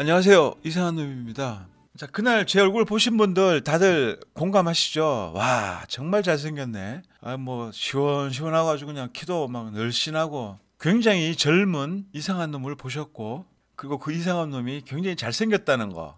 안녕하세요 이상한놈입니다 자 그날 제 얼굴 보신 분들 다들 공감하시죠 와 정말 잘생겼네 아뭐 시원시원하가지고 그냥 키도 막 늘씬하고 굉장히 젊은 이상한 놈을 보셨고 그리고 그 이상한 놈이 굉장히 잘생겼다는 거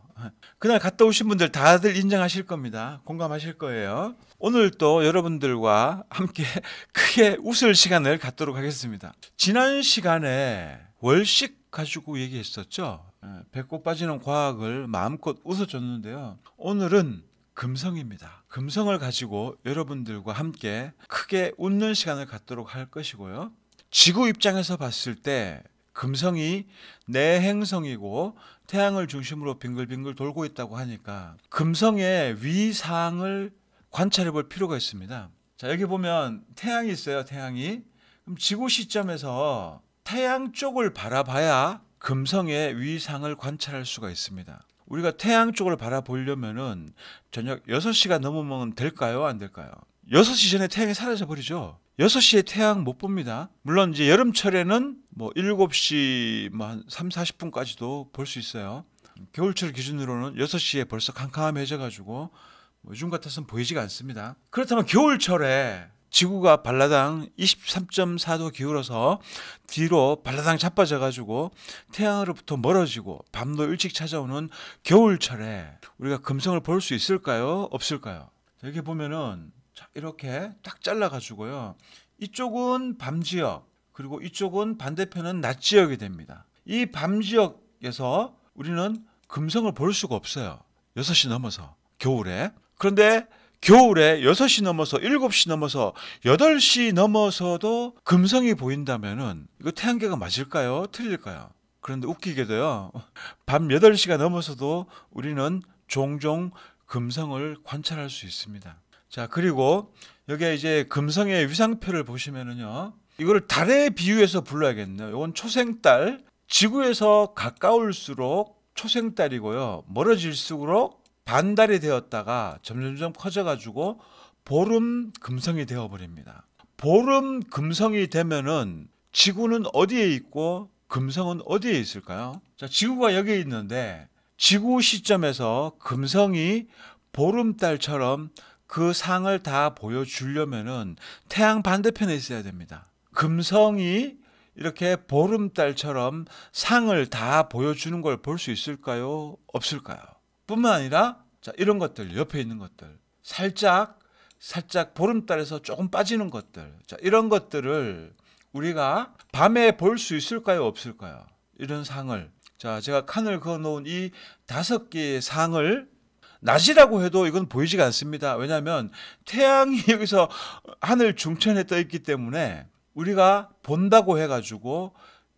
그날 갔다 오신 분들 다들 인정하실 겁니다. 공감하실 거예요. 오늘 또 여러분들과 함께 크게 웃을 시간을 갖도록 하겠습니다. 지난 시간에 월식 가지고 얘기했었죠. 예, 배꼽 빠지는 과학을 마음껏 웃어줬는데요. 오늘은 금성입니다. 금성을 가지고 여러분들과 함께 크게 웃는 시간을 갖도록 할 것이고요. 지구 입장에서 봤을 때 금성이 내 행성이고 태양을 중심으로 빙글빙글 돌고 있다고 하니까 금성의 위상을 관찰해 볼 필요가 있습니다. 자, 여기 보면 태양이 있어요, 태양이. 그럼 지구 시점에서 태양 쪽을 바라봐야 금성의 위상을 관찰할 수가 있습니다. 우리가 태양 쪽을 바라보려면은 저녁 6시가 넘으면 될까요? 안 될까요? 6시 전에 태양이 사라져 버리죠. 6시에 태양 못 봅니다. 물론 이제 여름철에는 뭐 7시 뭐한 3, 40분까지도 볼 수 있어요. 겨울철 기준으로는 6시에 벌써 캄캄해져 가지고 뭐 요즘 같아서는 보이지가 않습니다. 그렇다면 겨울철에 지구가 발라당 23.4도 기울어서 뒤로 발라당 자빠져 가지고 태양으로부터 멀어지고 밤도 일찍 찾아오는 겨울철에 우리가 금성을 볼 수 있을까요? 없을까요? 이렇게 보면은 이렇게 딱 잘라 가지고요. 이쪽은 밤 지역 그리고 이쪽은 반대편은 낮 지역이 됩니다. 이 밤 지역에서 우리는 금성을 볼 수가 없어요. 6시 넘어서 겨울에. 그런데 겨울에 6시 넘어서 7시 넘어서 8시 넘어서도 금성이 보인다면은 이거 태양계가 맞을까요? 틀릴까요? 그런데 웃기게도요. 밤 8시가 넘어서도 우리는 종종 금성을 관찰할 수 있습니다. 자, 그리고 여기에 이제 금성의 위상표를 보시면은요. 이걸 달에 비유해서 불러야겠네요. 이건 초생달. 지구에서 가까울수록 초생달이고요. 멀어질수록 반달이 되었다가 점점점 커져가지고 보름 금성이 되어버립니다. 보름 금성이 되면은 지구는 어디에 있고 금성은 어디에 있을까요? 자, 지구가 여기에 있는데 지구 시점에서 금성이 보름달처럼 그 상을 다 보여주려면은 태양 반대편에 있어야 됩니다. 금성이 이렇게 보름달처럼 상을 다 보여주는 걸 볼 수 있을까요? 없을까요? 뿐만 아니라 자, 이런 것들 옆에 있는 것들 살짝 살짝 보름달에서 조금 빠지는 것들 자, 이런 것들을 우리가 밤에 볼 수 있을까요 없을까요 이런 상을 자 제가 칸을 그어 놓은 이 다섯 개의 상을 낮이라고 해도 이건 보이지가 않습니다 왜냐하면 태양이 여기서 하늘 중천에 떠 있기 때문에 우리가 본다고 해가지고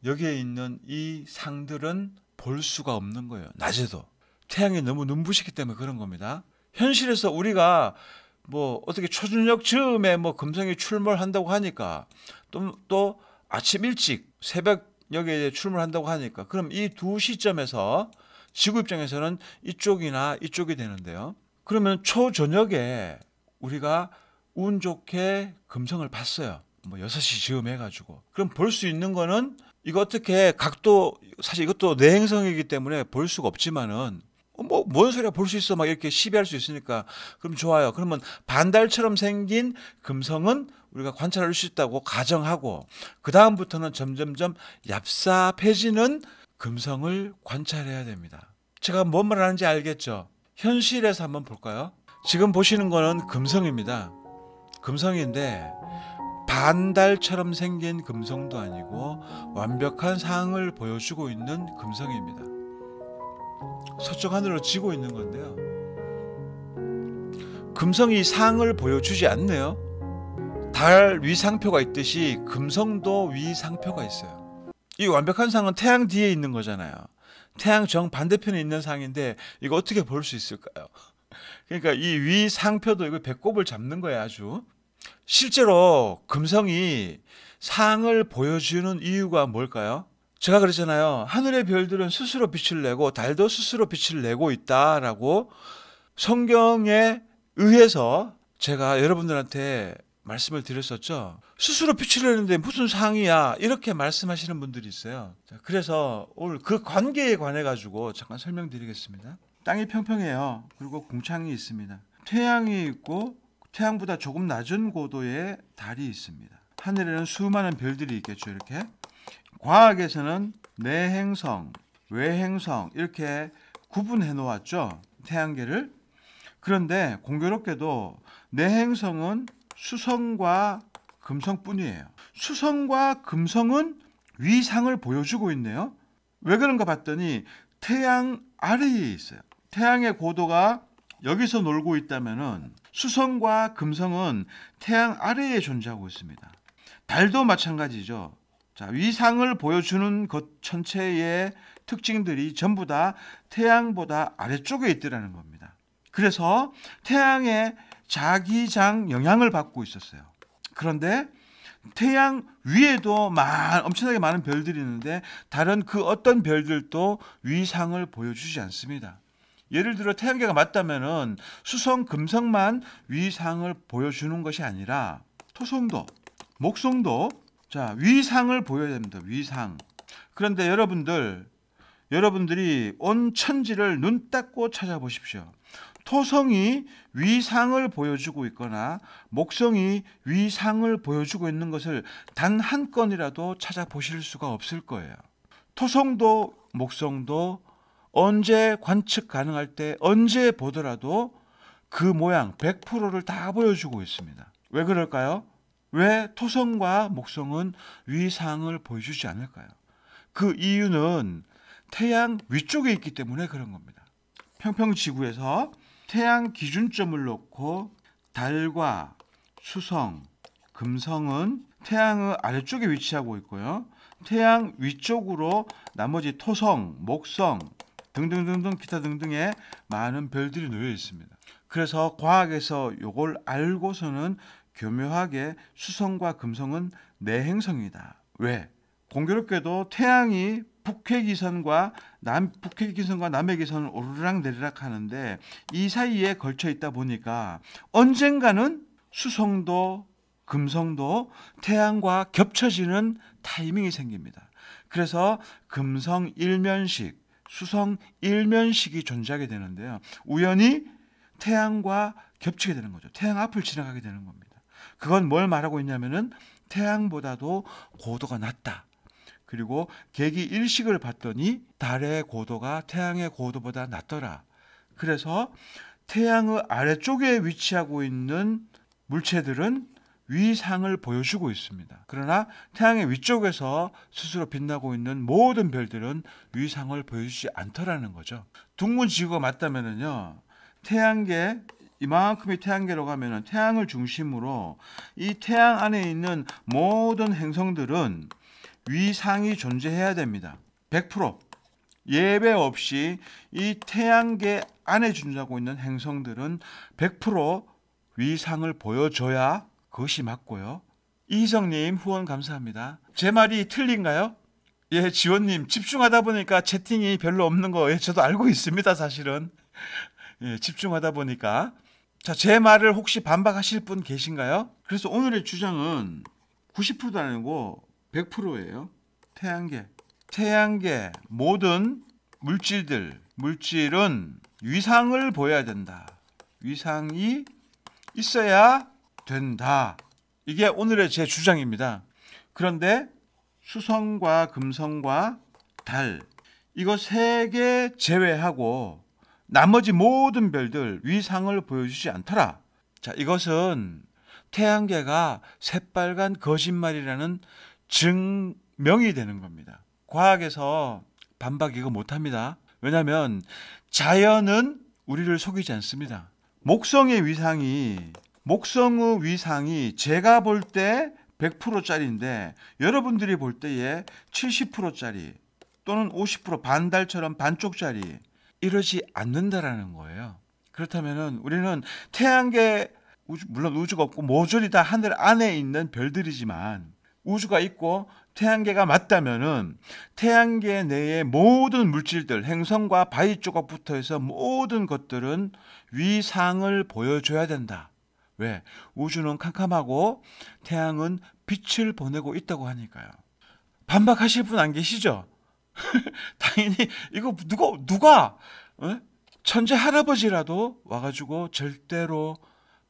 여기에 있는 이 상들은 볼 수가 없는 거예요 낮에도 태양이 너무 눈부시기 때문에 그런 겁니다. 현실에서 우리가 뭐 어떻게 초저녁 즈음에 뭐금성이 출몰한다고 하니까 또, 또 아침 일찍 새벽녘에 출몰한다고 하니까 그럼 이 두 시점에서 지구 입장에서는 이쪽이나 이쪽이 되는데요. 그러면 초저녁에 우리가 운 좋게 금성을 봤어요. 뭐 6시 즈음 해가지고. 그럼 볼 수 있는 거는 이거 어떻게 각도, 사실 이것도 내행성이기 때문에 볼 수가 없지만은 어, 뭐, 뭔 소리야, 볼 수 있어. 막 이렇게 시비할 수 있으니까. 그럼 좋아요. 그러면 반달처럼 생긴 금성은 우리가 관찰할 수 있다고 가정하고, 그다음부터는 점점점 얍삽해지는 금성을 관찰해야 됩니다. 제가 뭔 말을 하는지 알겠죠? 현실에서 한번 볼까요? 지금 보시는 거는 금성입니다. 금성인데, 반달처럼 생긴 금성도 아니고 완벽한 상을 보여주고 있는 금성입니다. 서쪽 하늘로 지고 있는 건데요. 금성이 상을 보여주지 않네요. 달 위상표가 있듯이 금성도 위상표가 있어요. 이 완벽한 상은 태양 뒤에 있는 거잖아요. 태양 정 반대편에 있는 상인데 이거 어떻게 볼 수 있을까요? 그러니까 이 위상표도 이거 배꼽을 잡는 거예요, 아주. 실제로 금성이 상을 보여주는 이유가 뭘까요? 제가 그러잖아요. 하늘의 별들은 스스로 빛을 내고 달도 스스로 빛을 내고 있다라고 성경에 의해서 제가 여러분들한테 말씀을 드렸었죠. 스스로 빛을 내는데 무슨 상이야 이렇게 말씀하시는 분들이 있어요. 그래서 오늘 그 관계에 관해 가지고 잠깐 설명드리겠습니다. 땅이 평평해요. 그리고 공창이 있습니다. 태양이 있고 태양보다 조금 낮은 고도의 달이 있습니다. 하늘에는 수많은 별들이 있겠죠. 이렇게 과학에서는 내행성, 외행성 이렇게 구분해 놓았죠. 태양계를. 그런데 공교롭게도 내행성은 수성과 금성뿐이에요. 수성과 금성은 위상을 보여주고 있네요. 왜 그런가 봤더니 태양 아래에 있어요. 태양의 고도가 여기서 놀고 있다면 수성과 금성은 태양 아래에 존재하고 있습니다. 달도 마찬가지죠. 자, 위상을 보여주는 것 전체의 특징들이 전부 다 태양보다 아래쪽에 있더라는 겁니다. 그래서 태양의 자기장 영향을 받고 있었어요. 그런데 태양 위에도 많, 엄청나게 많은 별들이 있는데 다른 그 어떤 별들도 위상을 보여주지 않습니다. 예를 들어 태양계가 맞다면 수성, 금성만 위상을 보여주는 것이 아니라 토성도, 목성도 자, 위상을 보여야 됩니다. 위상. 그런데 여러분들, 여러분들이 온 천지를 눈 닦고 찾아보십시오. 토성이 위상을 보여주고 있거나 목성이 위상을 보여주고 있는 것을 단 한 건이라도 찾아보실 수가 없을 거예요. 토성도 목성도 언제 관측 가능할 때 언제 보더라도 그 모양 100%를 다 보여주고 있습니다. 왜 그럴까요? 왜 토성과 목성은 위상을 보여주지 않을까요? 그 이유는 태양 위쪽에 있기 때문에 그런 겁니다. 평평지구에서 태양 기준점을 놓고 달과 수성, 금성은 태양의 아래쪽에 위치하고 있고요. 태양 위쪽으로 나머지 토성, 목성 등등등등 기타 등등의 많은 별들이 놓여 있습니다. 그래서 과학에서 요걸 알고서는 교묘하게 수성과 금성은 내행성이다. 왜? 공교롭게도 태양이 북해기선과남 북회기선과 남해기선을 오르락 내리락 하는데 이 사이에 걸쳐 있다 보니까 언젠가는 수성도 금성도 태양과 겹쳐지는 타이밍이 생깁니다. 그래서 금성 일면식, 수성 일면식이 존재하게 되는데요. 우연히 태양과 겹치게 되는 거죠. 태양 앞을 지나가게 되는 겁니다. 그건 뭘 말하고 있냐면은 태양보다도 고도가 낮다. 그리고 계기 일식을 봤더니 달의 고도가 태양의 고도보다 낮더라. 그래서 태양의 아래쪽에 위치하고 있는 물체들은 위상을 보여주고 있습니다. 그러나 태양의 위쪽에서 스스로 빛나고 있는 모든 별들은 위상을 보여주지 않더라는 거죠. 둥근 지구가 맞다면요. 은 태양계 이만큼이 태양계로 가면은 태양을 중심으로 이 태양 안에 있는 모든 행성들은 위상이 존재해야 됩니다. 100%예배 없이 이 태양계 안에 존재하고 있는 행성들은 100% 위상을 보여줘야 그것이 맞고요. 이성님 후원 감사합니다. 제 말이 틀린가요? 예, 지원님 집중하다 보니까 채팅이 별로 없는 거 예, 저도 알고 있습니다 사실은. 예, 집중하다 보니까 자, 제 말을 혹시 반박하실 분 계신가요? 그래서 오늘의 주장은 90%도 아니고 100%예요. 태양계. 태양계 모든 물질들, 물질은 위상을 보여야 된다. 위상이 있어야 된다. 이게 오늘의 제 주장입니다. 그런데 수성과 금성과 달 이거 세 개 제외하고 나머지 모든 별들 위상을 보여주지 않더라. 자, 이것은 태양계가 새빨간 거짓말이라는 증명이 되는 겁니다. 과학에서 반박 이거 못합니다. 왜냐하면 자연은 우리를 속이지 않습니다. 목성의 위상이 목성의 위상이 제가 볼 때 100%짜리인데 여러분들이 볼 때에 70%짜리 또는 50% 반달처럼 반쪽짜리 이러지 않는다라는 거예요. 그렇다면 우리는 태양계 우주, 물론 우주가 없고 모조리 다 하늘 안에 있는 별들이지만 우주가 있고 태양계가 맞다면은 태양계 내의 모든 물질들 행성과 바위 조각부터 해서 모든 것들은 위상을 보여줘야 된다. 왜? 우주는 캄캄하고 태양은 빛을 보내고 있다고 하니까요. 반박하실 분 안 계시죠? 당연히 이거 누가 누가 어? 천재 할아버지라도 와가지고 절대로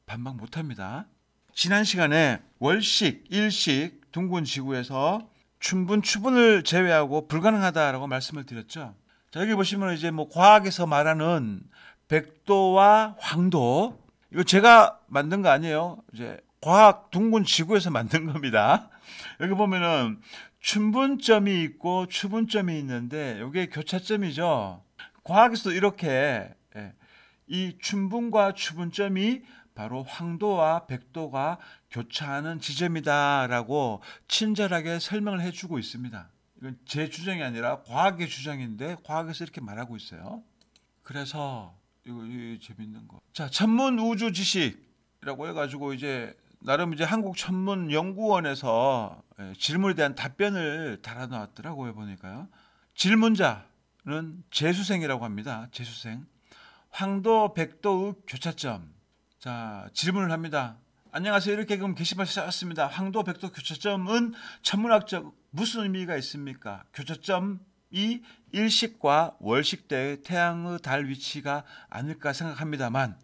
반박 못합니다. 지난 시간에 월식, 일식, 둥근 지구에서 춘분, 추분을 제외하고 불가능하다라고 말씀을 드렸죠. 자, 여기 보시면 이제 뭐 과학에서 말하는 백도와 황도 이거 제가 만든 거 아니에요. 이제 과학 둥근 지구에서 만든 겁니다. 여기 보면은 춘분점이 있고 추분점이 있는데 이게 교차점이죠. 과학에서도 이렇게 예, 이 춘분과 추분점이 바로 황도와 백도가 교차하는 지점이다라고 친절하게 설명을 해주고 있습니다. 이건 제 주장이 아니라 과학의 주장인데 과학에서 이렇게 말하고 있어요. 그래서 이거, 이거 재밌는 거. 자, 천문 우주 지식이라고 해가지고 이제 나름 이제 한국 천문 연구원에서 예, 질문에 대한 답변을 달아놓았더라고요 보니까요. 질문자는 재수생이라고 합니다. 재수생 황도 백도읍 교차점 자 질문을 합니다. 안녕하세요. 이렇게 그럼 게시판 찾아왔습니다 황도 백도 교차점은 천문학적 무슨 의미가 있습니까? 교차점이 일식과 월식 때의 태양의 달 위치가 아닐까 생각합니다만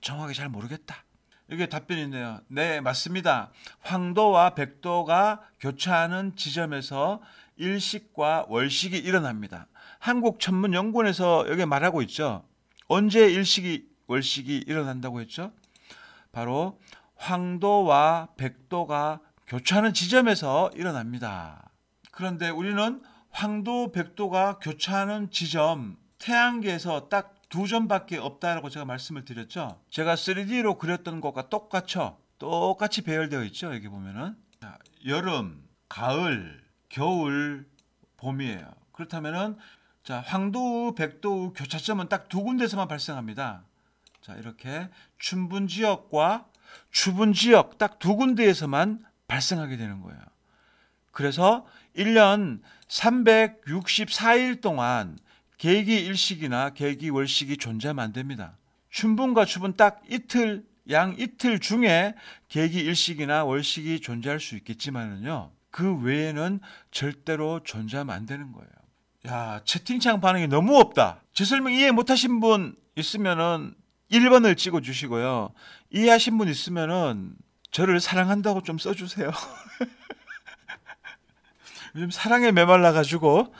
정확히 잘 모르겠다. 이게 답변이네요. 있 네, 맞습니다. 황도와 백도가 교차하는 지점에서 일식과 월식이 일어납니다. 한국천문연구원에서 여기 말하고 있죠. 언제 일식이 월식이 일어난다고 했죠? 바로 황도와 백도가 교차하는 지점에서 일어납니다. 그런데 우리는 황도 백도가 교차하는 지점 태양계에서 딱두 점밖에 없다라고 제가 말씀을 드렸죠. 제가 3D로 그렸던 것과 똑같죠. 똑같이 배열되어 있죠. 여기 보면은 자, 여름, 가을, 겨울, 봄이에요. 그렇다면은 자, 황도우, 백도우 교차점은 딱 두 군데서만 발생합니다. 자, 이렇게 춘분 지역과 추분 지역 딱 두 군데에서만 발생하게 되는 거예요. 그래서 1년 364일 동안 계기 일식이나 계기 월식이 존재하면 안 됩니다. 춘분과 추분 딱 이틀 양 이틀 중에 계기 일식이나 월식이 존재할 수 있겠지만은요. 그 외에는 절대로 존재하면 안 되는 거예요. 야, 채팅창 반응이 너무 없다. 제 설명 이해 못 하신 분 있으면은 1번을 찍어 주시고요. 이해하신 분 있으면은 저를 사랑한다고 좀써 주세요. 요즘 사랑에 메말라 가지고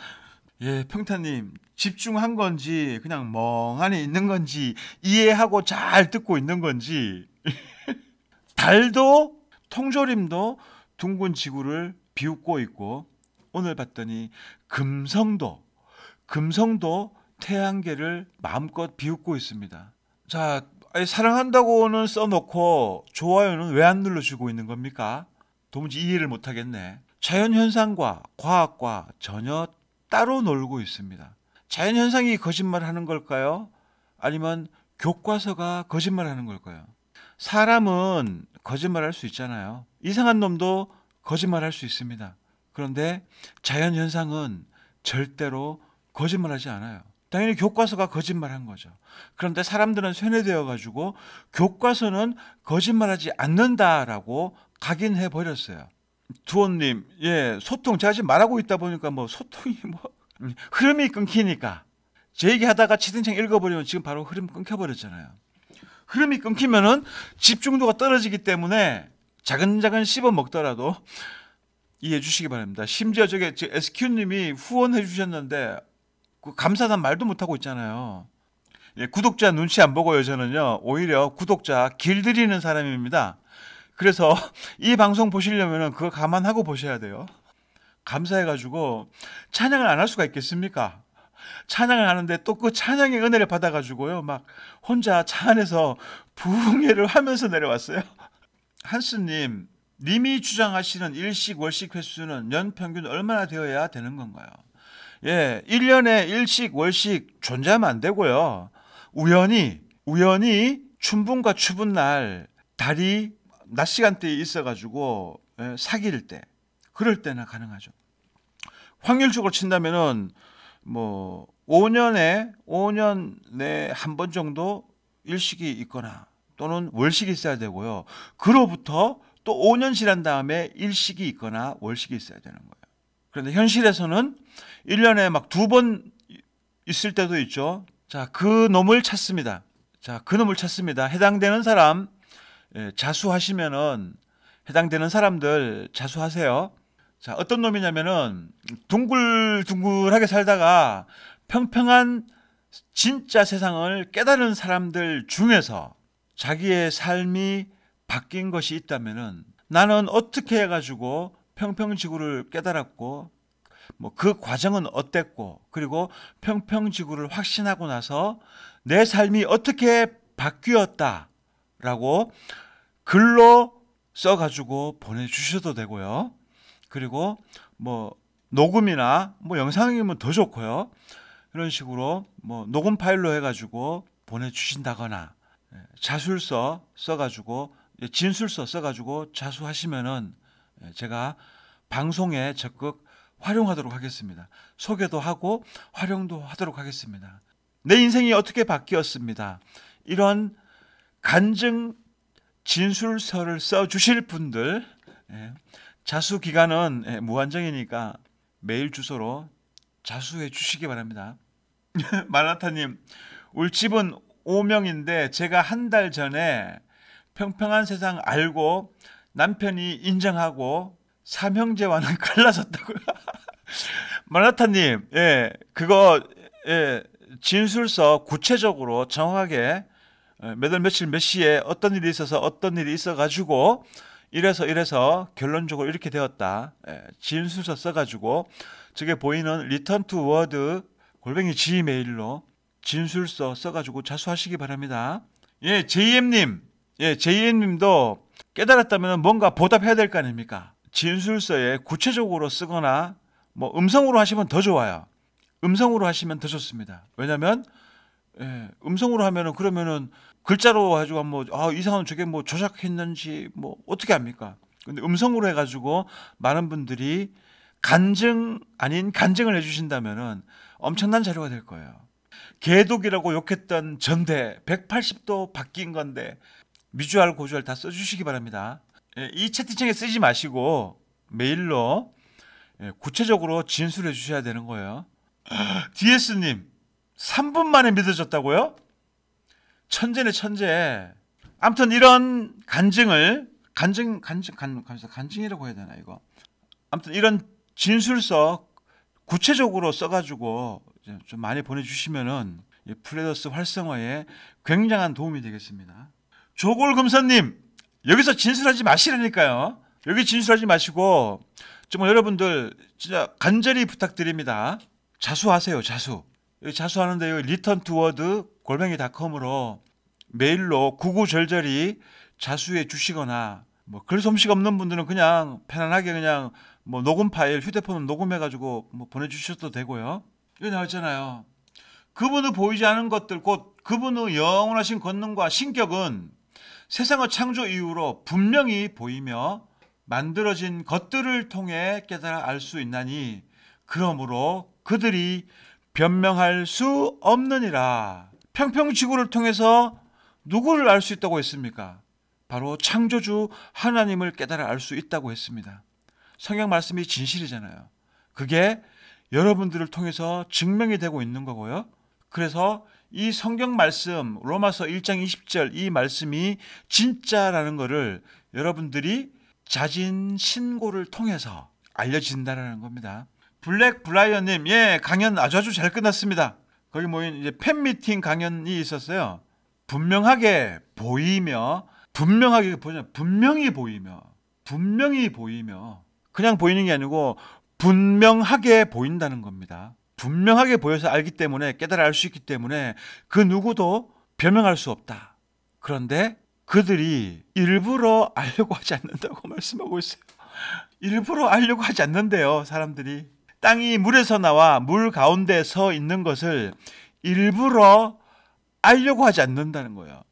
예, 평타님 집중한 건지 그냥 멍하니 있는 건지 이해하고 잘 듣고 있는 건지 달도 통조림도 둥근 지구를 비웃고 있고 오늘 봤더니 금성도 금성도 태양계를 마음껏 비웃고 있습니다. 자, 사랑한다고는 써놓고 좋아요는 왜 안 눌러주고 있는 겁니까? 도무지 이해를 못하겠네. 자연현상과 과학과 전혀 따로 놀고 있습니다. 자연 현상이 거짓말하는 걸까요? 아니면 교과서가 거짓말하는 걸까요? 사람은 거짓말할 수 있잖아요. 이상한 놈도 거짓말할 수 있습니다. 그런데 자연 현상은 절대로 거짓말하지 않아요. 당연히 교과서가 거짓말한 거죠. 그런데 사람들은 쇠뇌되어 가지고 교과서는 거짓말하지 않는다라고 각인해 버렸어요. 두원님, 예, 소통 제가 지금 말하고 있다 보니까 뭐 소통이 뭐 흐름이 끊기니까 제 얘기하다가 치등창 읽어버리면 지금 바로 흐름 끊겨버렸잖아요. 흐름이 끊기면은 집중도가 떨어지기 때문에 자근자근 씹어 먹더라도 이해해 주시기 바랍니다. 심지어 저게 SQ님이 후원해 주셨는데 그 감사단 말도 못하고 있잖아요. 예, 구독자 눈치 안 보고요. 저는요. 오히려 구독자 길들이는 사람입니다. 그래서 이 방송 보시려면 그거 감안하고 보셔야 돼요. 감사해가지고 찬양을 안 할 수가 있겠습니까? 찬양을 하는데 또 그 찬양의 은혜를 받아가지고요. 막 혼자 차 안에서 부흥회를 하면서 내려왔어요. 한스님, 님이 주장하시는 일식 월식 횟수는 연 평균 얼마나 되어야 되는 건가요? 예, 1년에 일식 월식 존재하면 안 되고요. 우연히 우연히 춘분과 추분 날 달이 낮 시간대에 있어가지고 예, 사귈 때 그럴 때나 가능하죠. 확률적으로 친다면은 뭐 5년에 5년 내 한 번 정도 일식이 있거나 또는 월식이 있어야 되고요. 그로부터 또 5년 지난 다음에 일식이 있거나 월식이 있어야 되는 거예요. 그런데 현실에서는 1년에 막 두 번 있을 때도 있죠. 자, 그 놈을 찾습니다. 자, 그 놈을 찾습니다. 해당되는 사람 예, 자수하시면은 해당되는 사람들 자수하세요. 자, 어떤 놈이냐면은 둥글둥글하게 살다가 평평한 진짜 세상을 깨달은 사람들 중에서 자기의 삶이 바뀐 것이 있다면은 나는 어떻게 해가지고 평평지구를 깨달았고 뭐 그 과정은 어땠고 그리고 평평지구를 확신하고 나서 내 삶이 어떻게 바뀌었다라고 글로 써가지고 보내주셔도 되고요. 그리고 뭐 녹음이나 뭐 영상이면 더 좋고요. 이런 식으로 뭐 녹음 파일로 해가지고 보내주신다거나 예, 자술서 써가지고 예, 진술서 써가지고 자수하시면은 예, 제가 방송에 적극 활용하도록 하겠습니다. 소개도 하고 활용도 하도록 하겠습니다. 내 인생이 어떻게 바뀌었습니다. 이런 간증 진술서를 써 주실 분들 예. 자수 기간은 예, 무한정이니까 메일 주소로 자수해 주시기 바랍니다. 말라타님, 울집은 5명인데 제가 한 달 전에 평평한 세상 알고 남편이 인정하고 삼형제와는 갈라졌다고요. 말라타님, 예, 그거 예, 진술서 구체적으로 정확하게 예, 몇월 며칠 몇 시에 어떤 일이 있어서 어떤 일이 있어가지고 이래서 이래서 결론적으로 이렇게 되었다. 예, 진술서 써가지고 저게 보이는 리턴 투 워드 골뱅이 g m a 로 진술서 써가지고 자수하시기 바랍니다. 예, JM님, 예, JM님도 깨달았다면 뭔가 보답해야 될 거 아닙니까? 진술서에 구체적으로 쓰거나 뭐 음성으로 하시면 더 좋아요. 음성으로 하시면 더 좋습니다. 왜냐면 예, 음성으로 하면은 그러면은 글자로 해가지고 뭐아 이상한 저게 뭐 조작했는지 뭐 어떻게 합니까? 근데 음성으로 해가지고 많은 분들이 간증 아닌 간증을 해주신다면은 엄청난 자료가 될 거예요. 개독이라고 욕했던 전대 180도 바뀐 건데 미주알 고주알 다 써주시기 바랍니다. 예, 이 채팅창에 쓰지 마시고 메일로 예, 구체적으로 진술해 주셔야 되는 거예요. DS님 아, 3분 만에 믿어졌다고요? 천재네 천재. 아무튼 이런 간증을 간증 간증 간 간증이라고 해야 되나 이거. 아무튼 이런 진술서 구체적으로 써가지고 좀 많이 보내주시면은 플레더스 활성화에 굉장한 도움이 되겠습니다. 조골금서님 여기서 진술하지 마시라니까요. 여기 진술하지 마시고 정말 여러분들 진짜 간절히 부탁드립니다. 자수하세요. 자수. 자수하는데요. 리턴 투워드 골뱅이닷컴으로 메일로 구구절절히 자수해 주시거나 뭐글 솜씨가 없는 분들은 그냥 편안하게 그냥 뭐 녹음 파일 휴대폰으로 녹음해 가지고 뭐 보내주셔도 되고요. 이거 나왔잖아요. 그분의 보이지 않은 것들 곧 그분의 영원하신 권능과 신격은 세상의 창조 이후로 분명히 보이며 만들어진 것들을 통해 깨달아 알 수 있나니 그러므로 그들이 변명할 수 없느니라. 평평지구를 통해서 누구를 알 수 있다고 했습니까? 바로 창조주 하나님을 깨달아 알 수 있다고 했습니다. 성경 말씀이 진실이잖아요. 그게 여러분들을 통해서 증명이 되고 있는 거고요. 그래서 이 성경 말씀 로마서 1장 20절 이 말씀이 진짜라는 거를 여러분들이 자진 신고를 통해서 알려진다라는 겁니다. 블랙 블라이언님 예, 강연 아주 아주 잘 끝났습니다. 거기 모인 이제 팬미팅 강연이 있었어요. 분명하게 보이며 분명하게 보이냐 분명히 보이며 분명히 보이며 그냥 보이는 게 아니고 분명하게 보인다는 겁니다. 분명하게 보여서 알기 때문에 깨달아 알 수 있기 때문에 그 누구도 변명할 수 없다. 그런데 그들이 일부러 알려고 하지 않는다고 말씀하고 있어요. 일부러 알려고 하지 않는데요, 사람들이. 땅이 물에서 나와 물 가운데 서 있는 것을 일부러 알려고 하지 않는다는 거예요.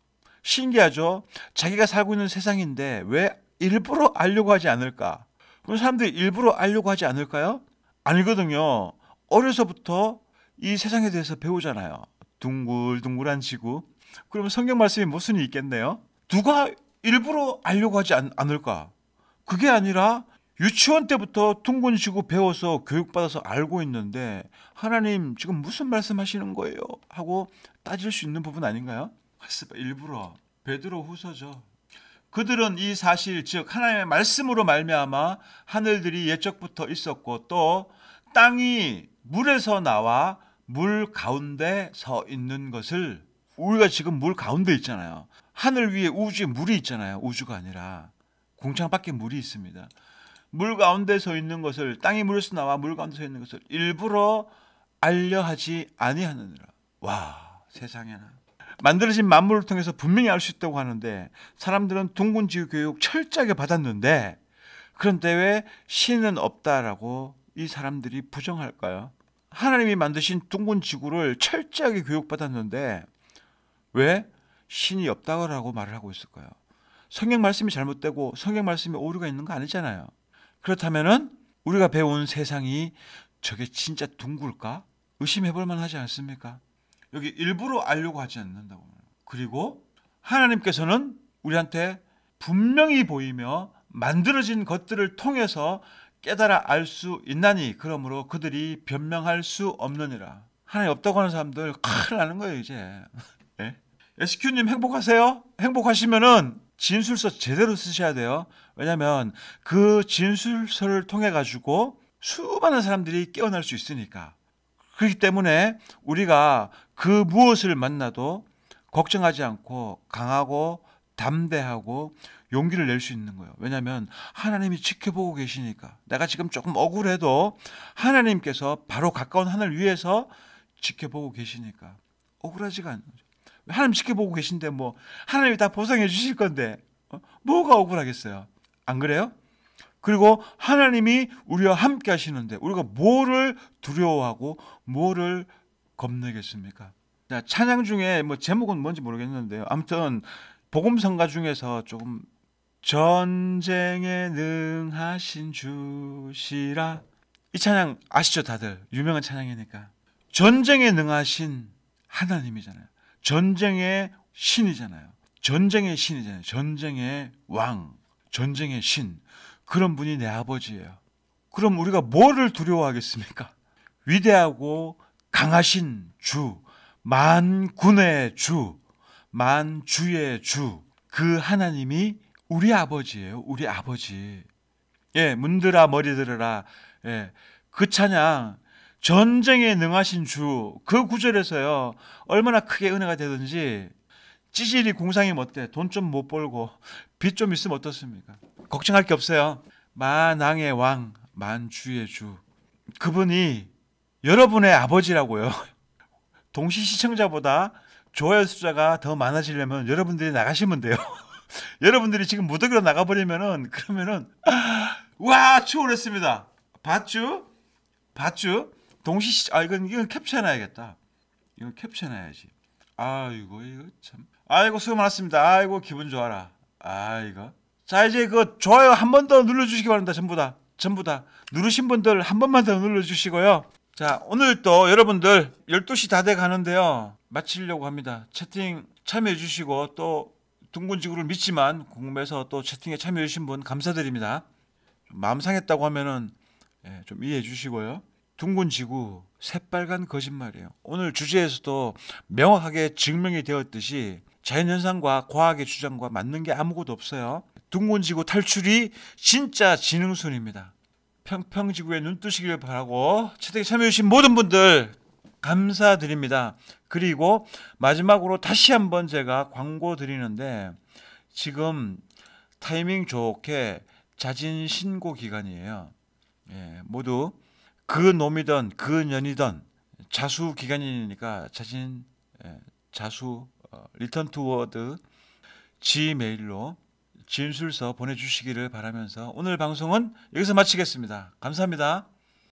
신기하죠? 자기가 살고 있는 세상인데 왜 일부러 알려고 하지 않을까? 그럼 사람들이 일부러 알려고 하지 않을까요? 아니거든요. 어려서부터 이 세상에 대해서 배우잖아요. 둥글둥글한 지구. 그럼 성경 말씀이 무슨 이 있겠네요? 누가 일부러 알려고 하지 않, 않을까? 그게 아니라 유치원 때부터 퉁근시고 배워서 교육받아서 알고 있는데 하나님 지금 무슨 말씀하시는 거예요? 하고 따질 수 있는 부분 아닌가요? 일부러 베드로 후서죠. 그들은 이 사실 즉 하나님의 말씀으로 말미암아 하늘들이 예적부터 있었고 또 땅이 물에서 나와 물 가운데 서 있는 것을 우리가 지금 물 가운데 있잖아요. 하늘 위에 우주에 물이 있잖아요. 우주가 아니라 공창 밖에 물이 있습니다. 물 가운데 서 있는 것을 땅이 물에서 나와 물 가운데 서 있는 것을 일부러 알려하지 아니하느니라. 와 세상에나 만들어진 만물을 통해서 분명히 알 수 있다고 하는데 사람들은 둥근지우 교육 철저하게 받았는데 그런데 왜 신은 없다라고 이 사람들이 부정할까요? 하나님이 만드신 둥근 지구를 철저하게 교육받았는데 왜 신이 없다고 말을 하고 있을까요? 성경 말씀이 잘못되고 성경 말씀이 오류가 있는 거 아니잖아요. 그렇다면은 우리가 배운 세상이 저게 진짜 둥굴까? 의심해 볼 만하지 않습니까? 여기 일부러 알려고 하지 않는다고. 그리고 하나님께서는 우리한테 분명히 보이며 만들어진 것들을 통해서 깨달아 알 수 있나니 그러므로 그들이 변명할 수 없느니라. 하나님 없다고 하는 사람들 큰일 나는 거예요, 이제. 예? SQ님 행복하세요? 행복하시면은 진술서 제대로 쓰셔야 돼요. 왜냐하면 그 진술서를 통해 가지고 수많은 사람들이 깨어날 수 있으니까. 그렇기 때문에 우리가 그 무엇을 만나도 걱정하지 않고 강하고 담대하고 용기를 낼 수 있는 거예요. 왜냐하면 하나님이 지켜보고 계시니까 내가 지금 조금 억울해도 하나님께서 바로 가까운 하늘 위에서 지켜보고 계시니까 억울하지가 않죠 하나님 지켜보고 계신데 뭐 하나님이 다 보상해 주실 건데 어? 뭐가 억울하겠어요? 안 그래요? 그리고 하나님이 우리와 함께 하시는데 우리가 뭐를 두려워하고 뭐를 겁내겠습니까? 자, 찬양 중에 뭐 제목은 뭔지 모르겠는데요. 아무튼 복음성가 중에서 조금 전쟁에 능하신 주시라 이 찬양 아시죠 다들 유명한 찬양이니까 전쟁에 능하신 하나님이잖아요. 전쟁의 신이잖아요. 전쟁의 신이잖아요. 전쟁의 왕, 전쟁의 신. 그런 분이 내 아버지예요. 그럼 우리가 뭐를 두려워하겠습니까? 위대하고 강하신 주, 만군의 주, 만주의 주, 그 하나님이 우리 아버지예요. 우리 아버지. 예, 문들아 머리 들으라. 예, 그 찬양 전쟁에 능하신 주 그 구절에서요 얼마나 크게 은혜가 되든지 찌질이 공상이 못돼 돈좀 못 벌고 빚 좀 있으면 어떻습니까? 걱정할 게 없어요. 만왕의 왕 만주의 주 그분이 여러분의 아버지라고요. 동시 시청자보다 좋아요 숫자가 더 많아지려면 여러분들이 나가시면 돼요. 여러분들이 지금 무더기로 나가버리면은 그러면은 아, 와 추월했습니다. 봤쥬? 봤쥬? 동시 아 이건 이건 캡처해놔야겠다. 이건 캡처해놔야지. 아이거 이거 참. 아이고 수고 많았습니다. 아이고 기분 좋아라. 아이거. 자 이제 그 좋아요 한 번 더 눌러주시기 바랍니다. 전부 다 전부 다 누르신 분들 한 번만 더 눌러주시고요. 자 오늘 또 여러분들 12시 다 돼 가는데요. 마치려고 합니다. 채팅 참여해 주시고 또 둥근 지구를 믿지만 궁금해서 또 채팅에 참여해 주신 분 감사드립니다. 마음 상했다고 하면은 예, 좀 이해해 주시고요. 둥근 지구 새빨간 거짓말이에요. 오늘 주제에서도 명확하게 증명이 되었듯이 자연현상과 과학의 주장과 맞는 게 아무것도 없어요. 둥근 지구 탈출이 진짜 지능순입니다. 평평지구에 눈뜨시길 바라고 채택에 참여해주신 모든 분들 감사드립니다. 그리고 마지막으로 다시 한 번 제가 광고 드리는데 지금 타이밍 좋게 자진 신고 기간이에요. 예, 모두 그 놈이든 그 년이든 예, 자수 기간이니까 자신 자수 리턴 투워드 지메일로 진술서 보내주시기를 바라면서 오늘 방송은 여기서 마치겠습니다. 감사합니다.